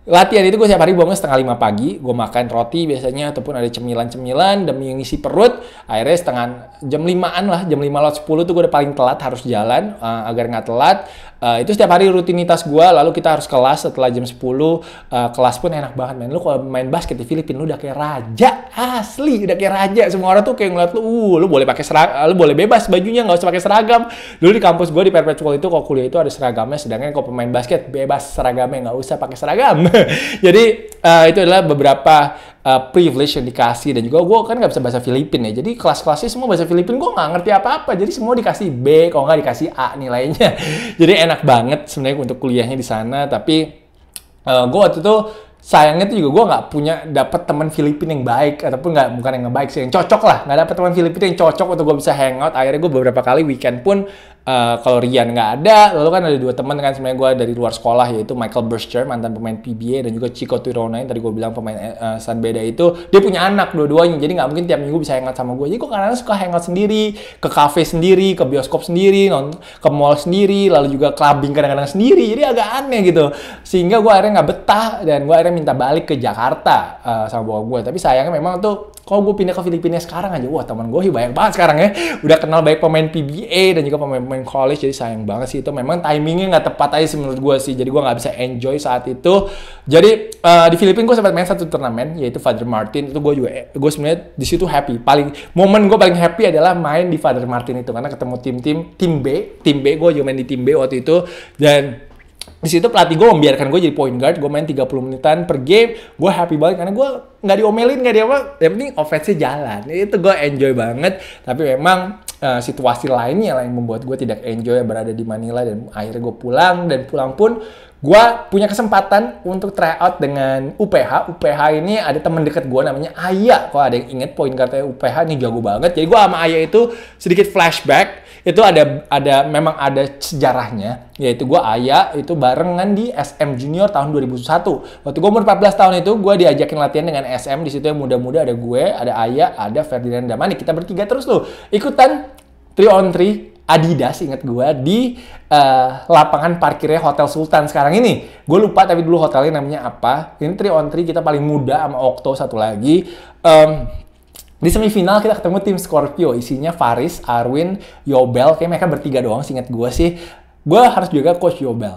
latihan itu gue setiap hari bangun setengah lima pagi, gue makan roti biasanya ataupun ada cemilan-cemilan demi ngisi perut. Akhirnya setengah jam limaan lah, jam lima lewat sepuluh tuh gue udah paling telat harus jalan uh, agar nggak telat. Uh, itu setiap hari rutinitas gue. Lalu kita harus kelas setelah jam sepuluh. Eh, kelas pun enak banget main. Lu kalau main basket di Filipina lu udah kayak raja asli, udah kayak raja. Semua orang tuh kayak ngeliat lu, uh, lu boleh pakai seragam, lu boleh bebas bajunya nggak usah pakai seragam. Dulu di kampus gue di perpetual itu kalau kuliah itu ada seragamnya, sedangkan kalau pemain basket bebas seragamnya nggak usah pakai seragam. jadi uh, itu adalah beberapa uh, privilege yang dikasih dan juga gue kan nggak bisa bahasa Filipin ya jadi kelas-kelasnya semua bahasa Filipin gue nggak ngerti apa-apa jadi semua dikasih B kalau nggak dikasih A nilainya jadi enak banget sebenarnya untuk kuliahnya di sana tapi uh, eh, gue waktu itu sayangnya tuh juga gue nggak punya dapat teman Filipina yang baik ataupun nggak bukan yang baik sih yang cocok lah nggak dapat teman Filipina yang cocok untuk gue bisa hangout akhirnya gue beberapa kali weekend pun Uh, kalau Rian nggak ada, lalu kan ada dua teman kan sebenarnya gue dari luar sekolah yaitu Michael Burscher mantan pemain PBA dan juga Chico Tirona yang tadi gue bilang pemain uh, Beda itu dia punya anak dua-duanya jadi nggak mungkin tiap minggu bisa hangout sama gue jadi gue karena suka hangout sendiri ke cafe sendiri ke bioskop sendiri non ke mall sendiri lalu juga clubbing kadang-kadang sendiri jadi agak aneh gitu sehingga gue akhirnya nggak betah dan gue akhirnya minta balik ke Jakarta uh, sama bokap gue tapi sayangnya memang tuh kalau gue pindah ke Filipina sekarang aja, wah teman gue banyak banget sekarang ya. Udah kenal baik pemain PBA dan juga pemain-pemain college, jadi sayang banget sih itu. Memang timingnya nggak tepat aja sih menurut gue sih. Jadi gue nggak bisa enjoy saat itu. Jadi uh, di Filipina gue sempat main satu turnamen, yaitu Father Martin. Itu gue juga, gue sebenarnya di situ happy. Paling momen gue paling happy adalah main di Father Martin itu karena ketemu tim-tim tim B, tim B gue juga main di tim B waktu itu dan di situ pelatih gue membiarkan gue jadi point guard, gue main 30 menitan per game, gue happy banget karena gue nggak diomelin nggak dia apa, yang penting offense jalan. Itu gue enjoy banget, tapi memang uh, situasi lainnya lah yang membuat gue tidak enjoy berada di Manila dan akhirnya gue pulang dan pulang pun gue punya kesempatan untuk try out dengan UPH. UPH ini ada teman deket gue namanya ayah Kalau ada yang inget point guardnya UPH ini jago banget. Jadi gue sama ayah itu sedikit flashback itu ada ada memang ada sejarahnya yaitu gue ayah itu barengan di SM Junior tahun 2001 waktu gue umur 14 tahun itu gue diajakin latihan dengan SM di situ yang muda-muda ada gue ada ayah ada Ferdinand Damani kita bertiga terus tuh ikutan three on three Adidas inget gue di uh, lapangan parkirnya Hotel Sultan sekarang ini. Gue lupa tapi dulu hotelnya namanya apa. Ini 3 on 3 kita paling muda sama Okto satu lagi. Um, di semifinal kita ketemu tim Scorpio, isinya Faris, Arwin, Yobel, kayaknya mereka bertiga doang, singkat gue sih. Gue harus juga coach Yobel.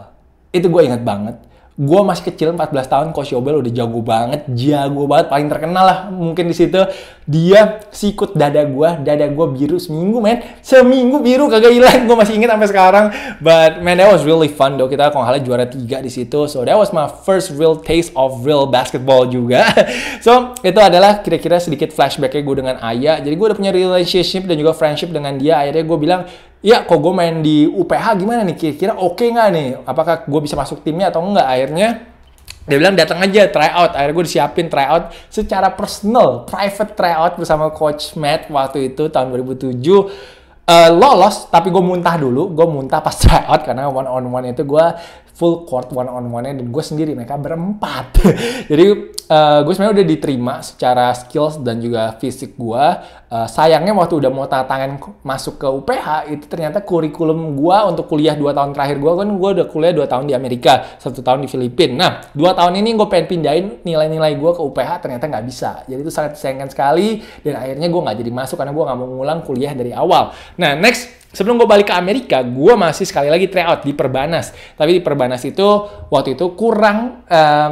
Itu gue inget banget gue masih kecil 14 tahun coach Yobel udah jago banget jago banget paling terkenal lah mungkin di situ dia sikut dada gue dada gue biru seminggu men seminggu biru kagak hilang gue masih inget sampai sekarang but man that was really fun though kita kalau halnya juara tiga di situ so that was my first real taste of real basketball juga so itu adalah kira-kira sedikit flashbacknya gue dengan ayah jadi gue udah punya relationship dan juga friendship dengan dia akhirnya gue bilang ya kok gue main di UPH gimana nih kira-kira oke okay nggak nih apakah gue bisa masuk timnya atau enggak akhirnya dia bilang datang aja tryout akhirnya gue disiapin tryout secara personal private tryout bersama coach Matt waktu itu tahun 2007 uh, eh, lolos tapi gue muntah dulu gue muntah pas tryout karena one on one itu gue full court one on one-nya dan gue sendiri mereka berempat. Jadi uh, gue sebenarnya udah diterima secara skills dan juga fisik gue. Uh, sayangnya waktu udah mau tanda tangan masuk ke UPH itu ternyata kurikulum gue untuk kuliah dua tahun terakhir gue kan gue udah kuliah dua tahun di Amerika, satu tahun di Filipina. Nah dua tahun ini gue pengen pindahin nilai-nilai gue ke UPH ternyata nggak bisa. Jadi itu sangat disayangkan sekali dan akhirnya gue nggak jadi masuk karena gue nggak mau ngulang kuliah dari awal. Nah next Sebelum gue balik ke Amerika, gue masih sekali lagi tryout di Perbanas. Tapi di Perbanas itu waktu itu kurang uh,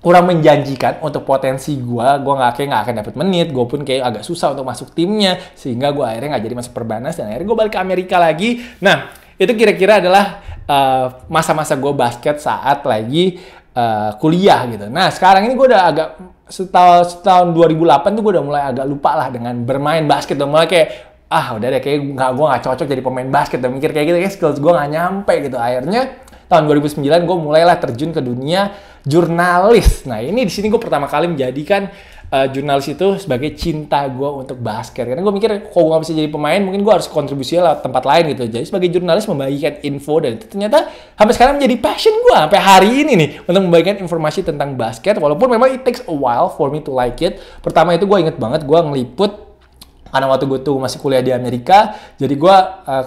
kurang menjanjikan untuk potensi gue. Gue nggak kayak nggak akan dapet menit. Gue pun kayak agak susah untuk masuk timnya. Sehingga gue akhirnya nggak jadi masuk Perbanas dan akhirnya gue balik ke Amerika lagi. Nah itu kira-kira adalah ehm, masa-masa uh, gue basket saat lagi uh, kuliah gitu. Nah sekarang ini gue udah agak setahun setahun 2008 tuh gue udah mulai agak lupa lah dengan bermain basket udah mulai kayak ah udah deh kayak nggak gue nggak cocok jadi pemain basket dan mikir kayak gitu kayak skills gue nggak nyampe gitu akhirnya tahun 2009 gue mulailah terjun ke dunia jurnalis nah ini di sini gue pertama kali menjadikan uh, jurnalis itu sebagai cinta gue untuk basket karena gue mikir kok gue gak bisa jadi pemain mungkin gue harus kontribusi lah tempat lain gitu jadi sebagai jurnalis membagikan info dan itu ternyata sampai sekarang menjadi passion gue sampai hari ini nih untuk membagikan informasi tentang basket walaupun memang it takes a while for me to like it pertama itu gue inget banget gue ngeliput karena waktu gue tuh masih kuliah di Amerika, jadi gue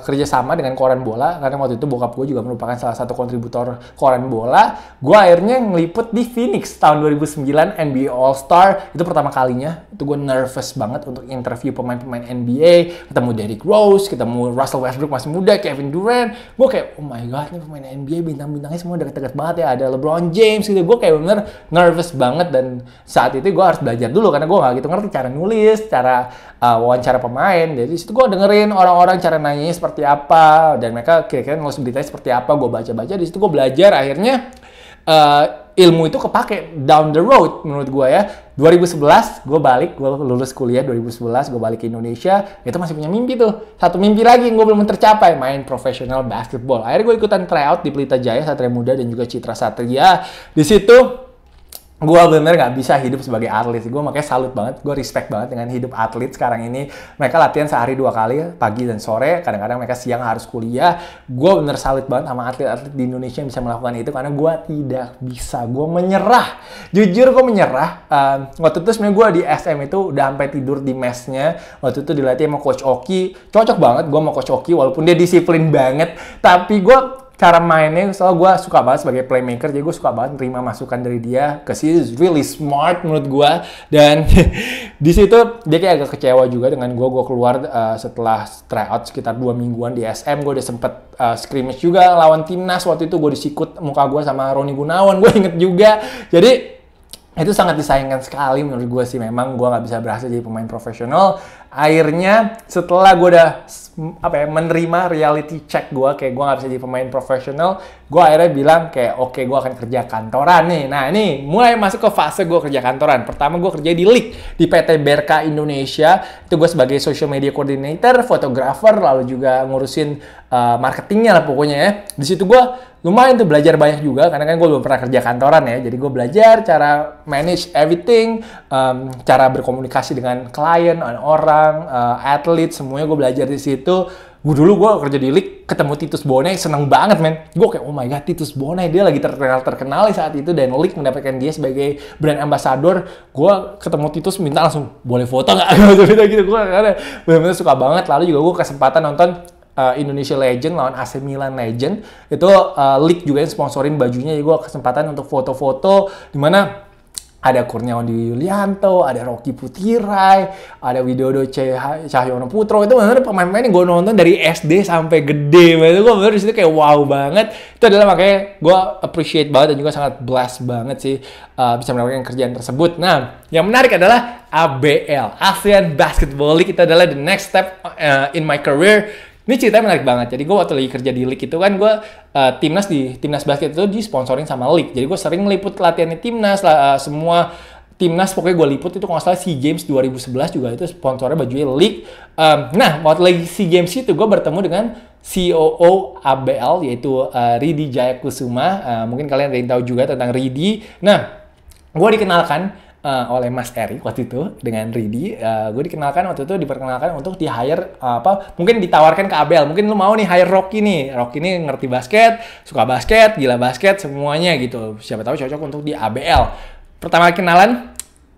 uh, sama dengan koran bola, karena waktu itu bokap gue juga merupakan salah satu kontributor koran bola. Gue akhirnya ngeliput di Phoenix tahun 2009 NBA All-Star, itu pertama kalinya, itu gue nervous banget untuk interview pemain-pemain NBA, ketemu Derrick Rose, ketemu Russell Westbrook masih muda, Kevin Durant, gue kayak, oh my god, ini pemain NBA bintang-bintangnya semua deket-deket banget ya, ada LeBron James gitu, gue kayak bener nervous banget, dan saat itu gue harus belajar dulu, karena gue gak gitu ngerti cara nulis, cara uh, wawancara pemain jadi situ gue dengerin orang-orang cara nanyanya seperti apa dan mereka kira-kira nulis beritanya seperti apa gue baca-baca di situ gue belajar akhirnya uh, ilmu itu kepake down the road menurut gue ya 2011 gue balik gue lulus kuliah 2011 gue balik ke Indonesia itu masih punya mimpi tuh satu mimpi lagi yang gue belum tercapai main profesional basketball akhirnya gue ikutan tryout di Pelita Jaya Satria Muda dan juga Citra Satria di situ gue bener nggak bisa hidup sebagai atlet gue makanya salut banget gue respect banget dengan hidup atlet sekarang ini mereka latihan sehari dua kali pagi dan sore kadang-kadang mereka siang harus kuliah gue bener salut banget sama atlet-atlet di Indonesia yang bisa melakukan itu karena gue tidak bisa gue menyerah jujur gue menyerah uh, waktu itu sebenarnya gue di SM itu udah sampai tidur di mesnya waktu itu dilatih sama coach Oki cocok banget gue sama coach Oki walaupun dia disiplin banget tapi gue cara mainnya soal gue suka banget sebagai playmaker jadi gue suka banget terima masukan dari dia ke si really smart menurut gue dan di situ dia kayak agak kecewa juga dengan gue gue keluar uh, setelah tryout sekitar dua mingguan di SM gue udah sempet uh, scrimmage juga lawan timnas waktu itu gue disikut muka gue sama Roni Gunawan gue inget juga jadi itu sangat disayangkan sekali menurut gue sih memang gue nggak bisa berhasil jadi pemain profesional akhirnya setelah gue udah apa ya menerima reality check gue kayak gue nggak bisa jadi pemain profesional gue akhirnya bilang kayak oke okay, gue akan kerja kantoran nih nah ini mulai masuk ke fase gue kerja kantoran pertama gue kerja di League di PT Berka Indonesia itu gue sebagai social media coordinator fotografer lalu juga ngurusin uh, marketingnya lah pokoknya ya di situ gue lumayan tuh belajar banyak juga karena kan gue belum pernah kerja kantoran ya jadi gue belajar cara manage everything um, cara berkomunikasi dengan klien orang uh, atlet semuanya gue belajar di situ situ gue dulu gue kerja di Lik ketemu Titus Bone seneng banget men gue kayak oh my god Titus Bone dia lagi terkenal terkenal saat itu dan Lik mendapatkan dia sebagai brand ambassador gue ketemu Titus minta langsung boleh foto nggak gitu, gitu, gitu. gue karena benar-benar suka banget lalu juga gue kesempatan nonton uh, Indonesia Legend lawan AC Milan Legend itu uh, eh, League juga yang sponsorin bajunya jadi gue kesempatan untuk foto-foto dimana ada Kurniawan Dwi Yulianto, ada Rocky Putirai, ada Widodo Cahyono Putro. Itu benar pemain-pemain yang gue nonton dari SD sampai gede. Itu gue bener disitu kayak wow banget. Itu adalah makanya gue appreciate banget dan juga sangat blessed banget sih uh, bisa mendapatkan kerjaan tersebut. Nah, yang menarik adalah ABL, ASEAN Basketball League. Itu adalah the next step uh, in my career ini cerita menarik banget. Jadi gue waktu lagi kerja di League itu kan gue uh, timnas di timnas basket itu disponsorin sama League. Jadi gue sering meliput latihannya timnas, uh, semua timnas pokoknya gue liput itu kalau nggak salah SEA Games 2011 juga itu sponsornya bajunya League. Um, nah, waktu lagi SEA Games itu gue bertemu dengan COO ABL yaitu uh, Ridi Jayakusuma. Uh, mungkin kalian ada yang tahu juga tentang Ridi. Nah, gue dikenalkan uh, oleh Mas Eri waktu itu dengan Ridi. Uh, eh, gue dikenalkan waktu itu diperkenalkan untuk di hire uh, apa mungkin ditawarkan ke Abel. Mungkin lu mau nih hire Rocky nih. Rocky nih ngerti basket, suka basket, gila basket semuanya gitu. Siapa tahu cocok untuk di ABL. Pertama kenalan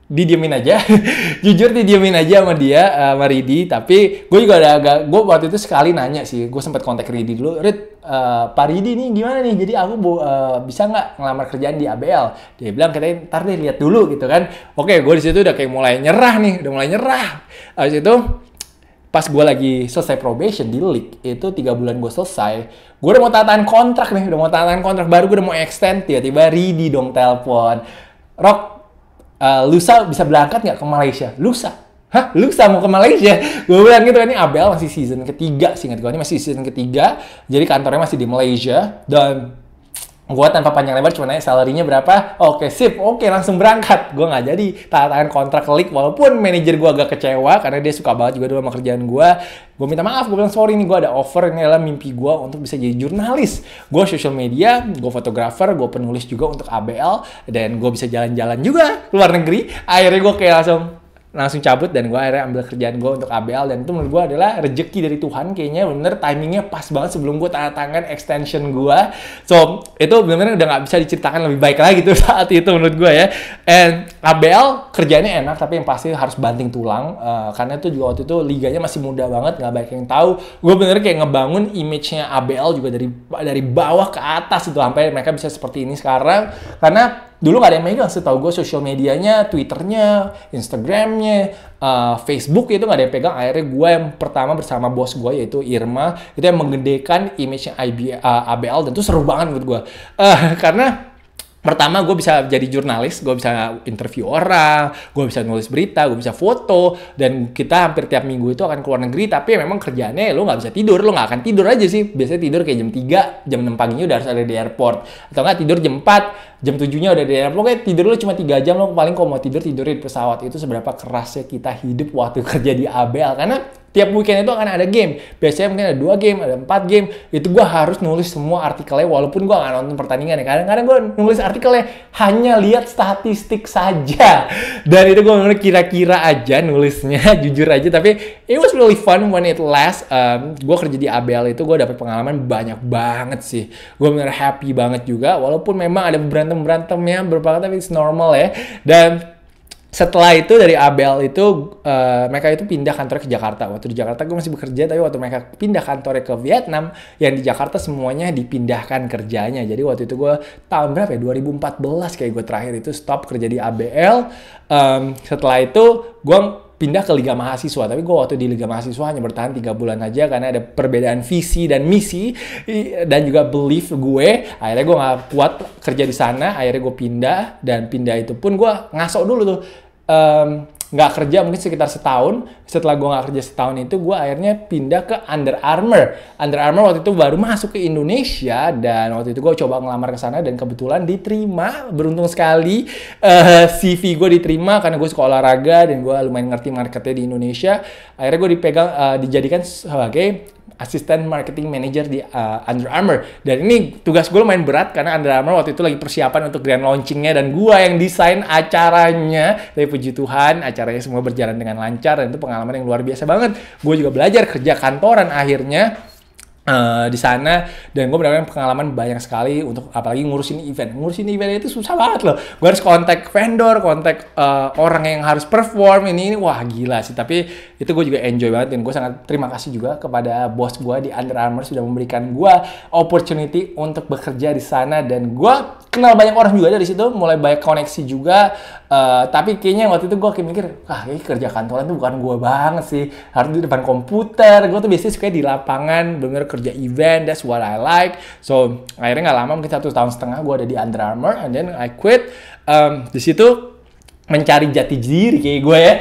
didiemin aja jujur didiemin aja sama dia sama Ridi tapi gue juga ada agak gue waktu itu sekali nanya sih gue sempat kontak Ridi dulu Rid Uh, Pak Ridi nih gimana nih? Jadi aku bu, uh, eh, bisa nggak ngelamar kerjaan di ABL? Dia bilang katanya ntar deh lihat dulu gitu kan. Oke, gue di situ udah kayak mulai nyerah nih, udah mulai nyerah. abis itu pas gue lagi selesai probation di league itu tiga bulan gue selesai gue udah mau tahan kontrak nih udah mau tahan kontrak baru gue udah mau extend tiba-tiba Ridi dong telepon Rock uh, eh, lusa bisa berangkat nggak ke Malaysia lusa hah lu sama mau ke Malaysia gue bilang gitu kan ini Abel masih season ketiga sih ingat gue ini masih season ketiga jadi kantornya masih di Malaysia dan gue tanpa panjang lebar cuma nanya salarinya berapa oke sip oke langsung berangkat gue nggak jadi tanda tangan kontrak klik walaupun manajer gue agak kecewa karena dia suka banget juga dulu sama kerjaan gue gue minta maaf gue bilang sorry nih gue ada offer ini adalah mimpi gue untuk bisa jadi jurnalis gue social media gue fotografer gue penulis juga untuk ABL dan gue bisa jalan-jalan juga luar negeri akhirnya gue kayak langsung langsung cabut dan gue akhirnya ambil kerjaan gue untuk ABL dan itu menurut gue adalah rejeki dari Tuhan kayaknya bener timingnya pas banget sebelum gue tanda tangan extension gue so itu bener-bener udah gak bisa diceritakan lebih baik lagi tuh saat itu menurut gue ya and ABL kerjanya enak tapi yang pasti harus banting tulang uh, karena itu juga waktu itu liganya masih muda banget gak banyak yang tahu gue bener kayak ngebangun image-nya ABL juga dari dari bawah ke atas itu sampai mereka bisa seperti ini sekarang karena dulu gak ada yang megang setahu gue sosial medianya, Twitternya, Instagramnya, uh, Facebook itu gak ada yang pegang. Akhirnya gue yang pertama bersama bos gue yaitu Irma itu yang menggedekan image-nya IB, uh, eh, ABL dan itu seru banget menurut gue uh, karena Pertama, gue bisa jadi jurnalis, gue bisa interview orang, gue bisa nulis berita, gue bisa foto, dan kita hampir tiap minggu itu akan keluar negeri, tapi memang kerjaannya ya lo nggak bisa tidur, lo nggak akan tidur aja sih. Biasanya tidur kayak jam 3, jam 6 paginya udah harus ada di airport. Atau nggak tidur jam 4, jam 7-nya udah di airport. Kayak tidur lo cuma 3 jam, lo paling kalau mau tidur, tidur di pesawat. Itu seberapa kerasnya kita hidup waktu kerja di Abel Karena Tiap weekend itu akan ada game. Biasanya mungkin ada dua game, ada empat game. Itu gue harus nulis semua artikelnya walaupun gue gak nonton pertandingan ya. Kadang-kadang gue nulis artikelnya hanya lihat statistik saja. Dan itu gue bener kira-kira aja nulisnya, jujur aja. Tapi it was really fun when it last Um, gue kerja di ABL itu gue dapet pengalaman banyak banget sih. Gue bener happy banget juga. Walaupun memang ada berantem-berantemnya, berapa tapi it's normal ya. Dan setelah itu dari Abel itu uh, mereka itu pindah kantornya ke Jakarta. Waktu di Jakarta gue masih bekerja tapi waktu mereka pindah kantornya ke Vietnam yang di Jakarta semuanya dipindahkan kerjanya. Jadi waktu itu gue tahun berapa ya 2014 kayak gue terakhir itu stop kerja di ABL. Um, setelah itu gue pindah ke Liga Mahasiswa. Tapi gue waktu di Liga Mahasiswa hanya bertahan tiga bulan aja karena ada perbedaan visi dan misi dan juga belief gue. Akhirnya gue nggak kuat kerja di sana. Akhirnya gue pindah dan pindah itu pun gue ngasok dulu tuh nggak um, kerja mungkin sekitar setahun setelah gue nggak kerja setahun itu gue akhirnya pindah ke Under Armour Under Armour waktu itu baru masuk ke Indonesia dan waktu itu gue coba ngelamar ke sana dan kebetulan diterima beruntung sekali uh, eh, CV gue diterima karena gue suka olahraga dan gue lumayan ngerti marketnya di Indonesia akhirnya gue dipegang uh, dijadikan sebagai asisten marketing manager di uh, Under Armour. Dan ini tugas gue lumayan berat karena Under Armour waktu itu lagi persiapan untuk grand launchingnya dan gue yang desain acaranya. Tapi puji Tuhan acaranya semua berjalan dengan lancar dan itu pengalaman yang luar biasa banget. Gue juga belajar kerja kantoran akhirnya uh, di sana dan gue mendapatkan pengalaman banyak sekali untuk apalagi ngurusin event ngurusin event itu susah banget loh gue harus kontak vendor kontak uh, orang yang harus perform ini ini wah gila sih tapi itu gue juga enjoy banget dan gue sangat terima kasih juga kepada bos gue di Under Armour sudah memberikan gue opportunity untuk bekerja di sana dan gue kenal banyak orang juga dari situ mulai banyak koneksi juga Eh, tapi kayaknya waktu itu gue kayak mikir, ah ini kerja kantoran tuh bukan gue banget sih. Harus di depan komputer. Gue tuh biasanya suka di lapangan, bener kerja event, that's what I like. So akhirnya gak lama, mungkin satu tahun setengah gue ada di Under Armour, and then I quit. Um, di situ mencari jati diri kayak gue ya.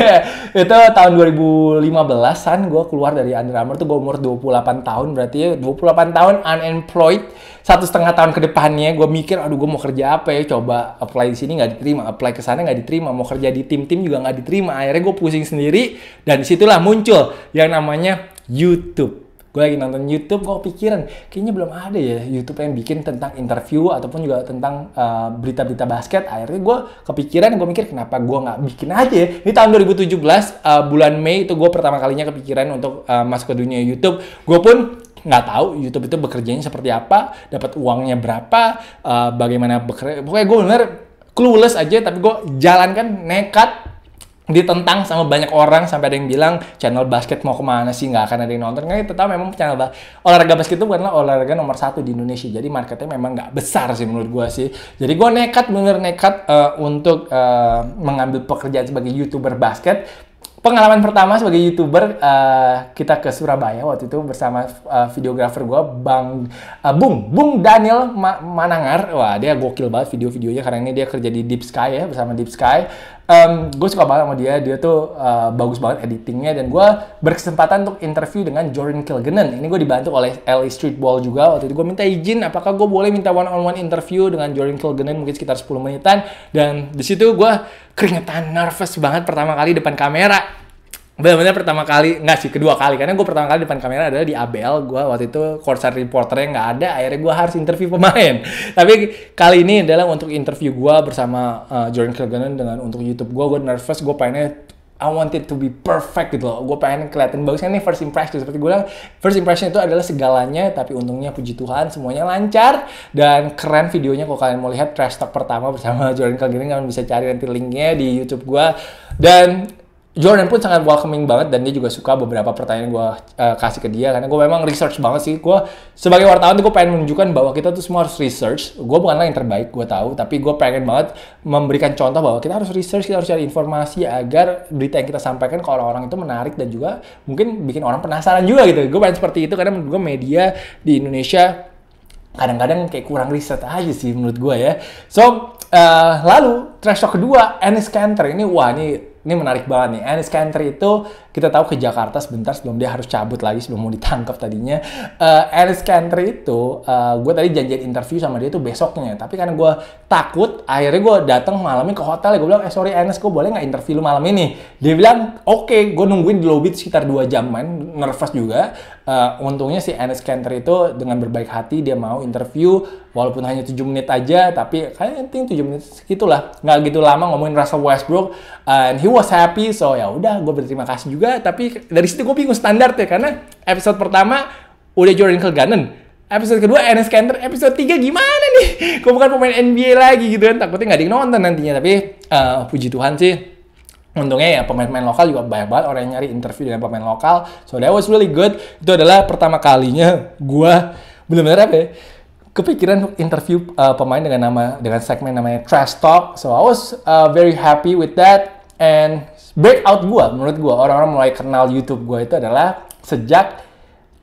itu tahun 2015-an gue keluar dari Under Armour tuh gue umur 28 tahun berarti 28 ya. tahun unemployed satu setengah tahun kedepannya gue mikir aduh gue mau kerja apa ya coba apply di sini nggak diterima apply ke sana nggak diterima mau kerja di tim-tim juga nggak diterima akhirnya gue pusing sendiri dan disitulah muncul yang namanya YouTube gue lagi nonton YouTube gue kepikiran kayaknya belum ada ya YouTube yang bikin tentang interview ataupun juga tentang berita eh, berita-berita basket akhirnya gue kepikiran gue mikir kenapa gue nggak bikin aja ya ini tahun 2017 uh, eh, bulan Mei itu gue pertama kalinya kepikiran untuk uh, masuk ke dunia YouTube gue pun nggak tahu YouTube itu bekerjanya seperti apa, dapat uangnya berapa, uh, bagaimana bekerja. Pokoknya gue bener clueless aja, tapi gue jalankan nekat ditentang sama banyak orang sampai ada yang bilang channel basket mau kemana sih nggak akan ada yang nonton kan tetap memang channel bas olahraga basket itu bukanlah olahraga nomor satu di Indonesia jadi marketnya memang nggak besar sih menurut gue sih jadi gue nekat bener nekat uh, untuk uh, mengambil pekerjaan sebagai youtuber basket pengalaman pertama sebagai youtuber uh, kita ke Surabaya waktu itu bersama uh, videografer gue bang uh, Bung Bung Daniel Ma Manangar wah dia gokil banget video-videonya karena ini dia kerja di Deep Sky ya bersama Deep Sky um, gue suka banget sama dia dia tuh uh, bagus banget editingnya dan gue berkesempatan untuk interview dengan Jordan Kilgannon ini gue dibantu oleh LA Streetball juga waktu itu gue minta izin apakah gue boleh minta one on one interview dengan Jordan Kilgannon mungkin sekitar 10 menitan dan di situ gue keringetan nervous banget pertama kali depan kamera benar-benar pertama kali nggak sih kedua kali karena gue pertama kali depan kamera adalah di Abel gue waktu itu Corsair reporternya nggak ada akhirnya gue harus interview pemain tapi kali ini adalah untuk interview gue bersama uh, Jordan Kilgannon dengan untuk YouTube gue gue nervous gue pengennya I wanted to be perfect gitu loh gue pengen kelihatan bagus ini first impression seperti gue bilang first impression itu adalah segalanya tapi untungnya puji Tuhan semuanya lancar dan keren videonya kalau kalian mau lihat trash talk pertama bersama Jordan Kilgannon kalian bisa cari nanti linknya di YouTube gue dan Jordan pun sangat welcoming banget dan dia juga suka beberapa pertanyaan gue uh, kasih ke dia karena gue memang research banget sih gue sebagai wartawan tuh gue pengen menunjukkan bahwa kita tuh semua harus research gue bukanlah yang terbaik gue tahu tapi gue pengen banget memberikan contoh bahwa kita harus research kita harus cari informasi agar berita yang kita sampaikan ke orang-orang itu menarik dan juga mungkin bikin orang penasaran juga gitu gue pengen seperti itu karena menurut gue media di Indonesia kadang-kadang kayak kurang riset aja sih menurut gue ya so uh, lalu trash talk kedua Anis Kanter ini wah ini ini menarik banget nih. Anis Kentry itu kita tahu ke Jakarta sebentar sebelum dia harus cabut lagi sebelum mau ditangkap tadinya. Uh, eh, Anis itu uh, eh, gue tadi janjian interview sama dia tuh besoknya. Tapi karena gue takut, akhirnya gue datang malam ini ke hotel. Gue bilang, eh sorry Anis, gue boleh nggak interview lu malam ini? Dia bilang, oke. Okay. Gue nungguin di lobby sekitar dua jam main, nervous juga uh, untungnya si Enes Kenter itu dengan berbaik hati dia mau interview walaupun hanya 7 menit aja tapi kayaknya penting 7 menit segitulah nggak gitu lama ngomongin rasa Westbrook and he was happy so ya udah gue berterima kasih juga tapi dari situ gue bingung standar ya karena episode pertama udah Jordan Kilgannon episode kedua Enes Kenter episode 3 gimana nih gue bukan pemain NBA lagi gitu kan takutnya nggak ada nonton nantinya tapi uh, puji Tuhan sih Untungnya ya pemain-pemain lokal juga banyak banget orang yang nyari interview dengan pemain lokal. So that was really good. Itu adalah pertama kalinya gue bener benar apa ya, kepikiran interview uh, pemain dengan nama dengan segmen namanya Trash Talk. So I was uh, very happy with that and breakout gue menurut gue orang-orang mulai kenal YouTube gue itu adalah sejak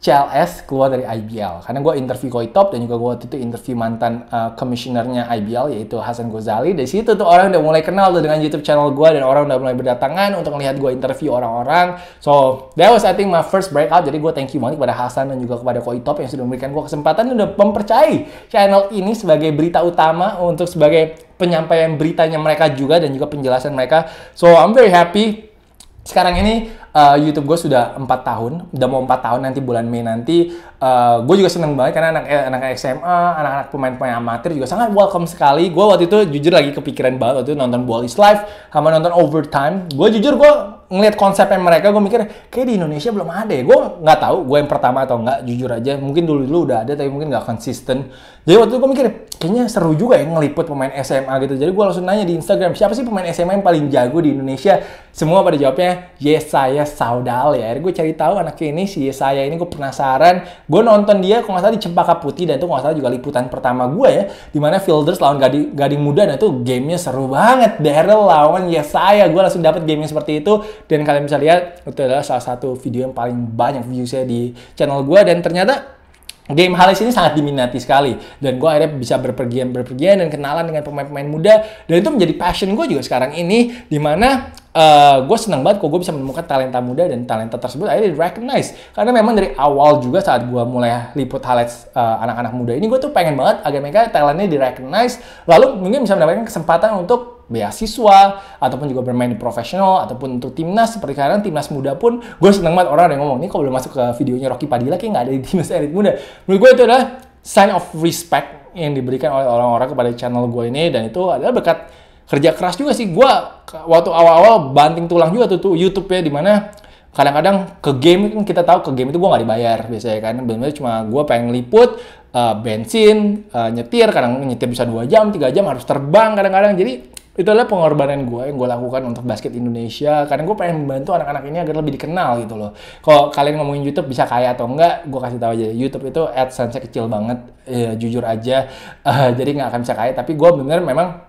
CLS keluar dari IBL karena gue interview Koi Top dan juga gue waktu itu interview mantan komisionernya uh, IBL yaitu Hasan Gozali dari situ tuh orang udah mulai kenal tuh dengan YouTube channel gue dan orang udah mulai berdatangan untuk melihat gue interview orang-orang so that was I think my first breakout jadi gue thank you banget kepada Hasan dan juga kepada Koi Top yang sudah memberikan gue kesempatan dan udah mempercayai channel ini sebagai berita utama untuk sebagai penyampaian beritanya mereka juga dan juga penjelasan mereka so I'm very happy sekarang ini uh, YouTube gue sudah empat tahun, udah mau empat tahun nanti bulan Mei nanti. Uh, eh, gue juga seneng banget karena anak eh, anak SMA, anak-anak pemain-pemain amatir juga sangat welcome sekali. Gue waktu itu jujur lagi kepikiran banget waktu itu nonton Ball is Life sama nonton Overtime. Gue jujur gue ngelihat konsepnya mereka, gue mikir kayak di Indonesia belum ada ya. Gue nggak tahu gue yang pertama atau nggak, jujur aja. Mungkin dulu-dulu udah ada tapi mungkin nggak konsisten. Jadi waktu itu gue mikir kayaknya seru juga ya ngeliput pemain SMA gitu. Jadi gue langsung nanya di Instagram siapa sih pemain SMA yang paling jago di Indonesia. Semua pada jawabnya yes saya Yesaya Saudal ya. Akhirnya gue cari tahu anaknya ini si Yesaya ini gue penasaran. Gue nonton dia kok nggak salah di Cempaka Putih dan itu kalau nggak salah juga liputan pertama gue ya. Dimana Fielders lawan gading, gading muda dan itu gamenya seru banget. Daryl lawan Yesaya. Ya gue langsung dapet gamenya seperti itu. Dan kalian bisa lihat itu adalah salah satu video yang paling banyak viewsnya di channel gue. Dan ternyata game Halis ini sangat diminati sekali dan gue akhirnya bisa berpergian berpergian dan kenalan dengan pemain-pemain muda dan itu menjadi passion gue juga sekarang ini dimana uh, eh, gue senang banget kok gue bisa menemukan talenta muda dan talenta tersebut akhirnya di recognize karena memang dari awal juga saat gue mulai liput highlights uh, anak-anak muda ini gue tuh pengen banget agar mereka talentnya di recognize lalu mungkin bisa mendapatkan kesempatan untuk beasiswa ataupun juga bermain di profesional ataupun untuk timnas seperti sekarang timnas muda pun gue seneng banget orang ada yang ngomong nih kok belum masuk ke videonya Rocky Padilla kayak nggak ada di timnas elit muda menurut gue itu adalah sign of respect yang diberikan oleh orang-orang kepada channel gue ini dan itu adalah berkat kerja keras juga sih. Gua waktu awal-awal banting tulang juga tuh, tuh YouTube ya di mana kadang-kadang ke game kan kita tahu ke game itu gua nggak dibayar biasanya kan benar-benar cuma gua pengen liput uh, eh, bensin uh, nyetir kadang nyetir bisa dua jam tiga jam harus terbang kadang-kadang jadi itu adalah pengorbanan gue yang gue lakukan untuk basket Indonesia karena gue pengen membantu anak-anak ini agar lebih dikenal gitu loh kalau kalian ngomongin YouTube bisa kaya atau enggak gue kasih tahu aja YouTube itu adsense kecil banget ya, jujur aja uh, jadi nggak akan bisa kaya tapi gue bener memang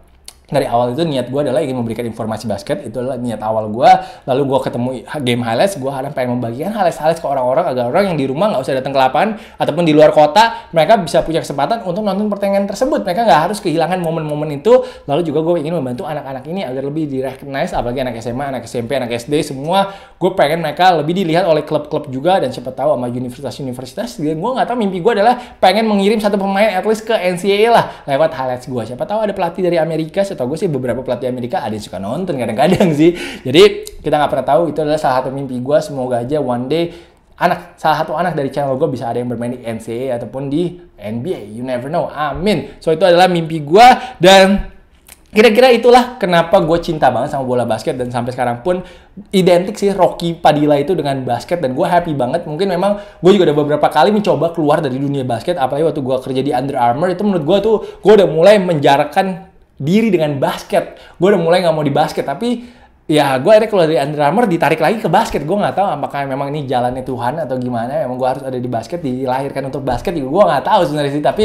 dari awal itu niat gue adalah ingin memberikan informasi basket itu adalah niat awal gue lalu gue ketemu game highlights gue harap pengen membagikan highlights highlights ke orang-orang agar orang yang di rumah nggak usah datang ke lapangan ataupun di luar kota mereka bisa punya kesempatan untuk nonton pertandingan tersebut mereka nggak harus kehilangan momen-momen itu lalu juga gue ingin membantu anak-anak ini agar lebih di recognize apalagi anak SMA anak SMP anak SD semua gue pengen mereka lebih dilihat oleh klub-klub juga dan siapa tahu sama universitas-universitas dan gue nggak tahu mimpi gue adalah pengen mengirim satu pemain at least ke NCAA lah lewat highlights gue siapa tahu ada pelatih dari Amerika setahu gue sih beberapa pelatih Amerika ada yang suka nonton kadang-kadang sih. Jadi kita nggak pernah tahu itu adalah salah satu mimpi gue. Semoga aja one day anak salah satu anak dari channel gue bisa ada yang bermain di NCAA ataupun di NBA. You never know. Amin. So itu adalah mimpi gue dan Kira-kira itulah kenapa gue cinta banget sama bola basket dan sampai sekarang pun identik sih Rocky Padilla itu dengan basket dan gue happy banget. Mungkin memang gue juga udah beberapa kali mencoba keluar dari dunia basket apalagi waktu gue kerja di Under Armour itu menurut gue tuh gue udah mulai menjarakan diri dengan basket. Gue udah mulai nggak mau di basket, tapi ya gue akhirnya keluar dari Under Armour ditarik lagi ke basket. Gue nggak tahu apakah memang ini jalannya Tuhan atau gimana. Emang gue harus ada di basket, dilahirkan untuk basket. Ya gue nggak tahu sebenarnya sih. Tapi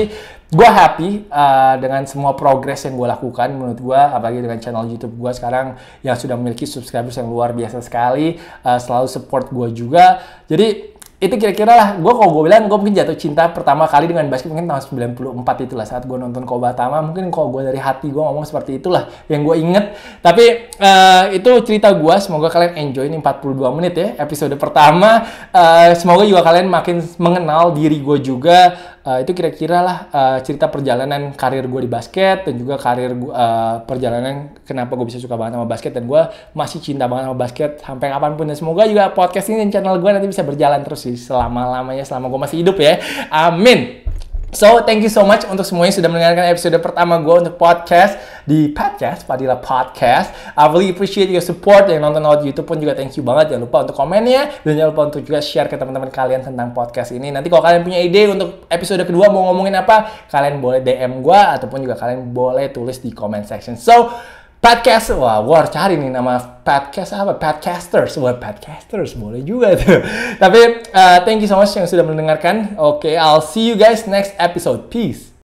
gue happy uh, dengan semua progres yang gue lakukan. Menurut gue, apalagi dengan channel YouTube gue sekarang yang sudah memiliki subscribers yang luar biasa sekali. Uh, selalu support gue juga. Jadi itu kira-kira lah gue kalau gue bilang gue mungkin jatuh cinta pertama kali dengan basket mungkin tahun 94 itulah saat gue nonton Kobatama mungkin kalau gue dari hati gue ngomong seperti itulah yang gue inget tapi uh, itu cerita gue semoga kalian enjoy ini 42 menit ya episode pertama uh, semoga juga kalian makin mengenal diri gue juga Uh, itu kira-kira lah uh, cerita perjalanan karir gue di basket dan juga karir gua, uh, perjalanan kenapa gue bisa suka banget sama basket dan gue masih cinta banget sama basket sampai kapanpun dan semoga juga podcast ini dan channel gue nanti bisa berjalan terus sih selama lamanya selama gue masih hidup ya amin So, thank you so much untuk semuanya sudah mendengarkan episode pertama gue untuk podcast di podcast, Padilla Podcast. I really appreciate your support yang nonton lewat YouTube pun juga thank you banget. Jangan lupa untuk komennya dan jangan lupa untuk juga share ke teman-teman kalian tentang podcast ini. Nanti kalau kalian punya ide untuk episode kedua mau ngomongin apa, kalian boleh DM gue ataupun juga kalian boleh tulis di comment section. So, Podcast, wah, war cari nih nama podcast apa? Podcasters, wah, podcasters boleh juga tuh. Tapi uh, thank you so much yang sudah mendengarkan. Oke, okay, I'll see you guys next episode. Peace.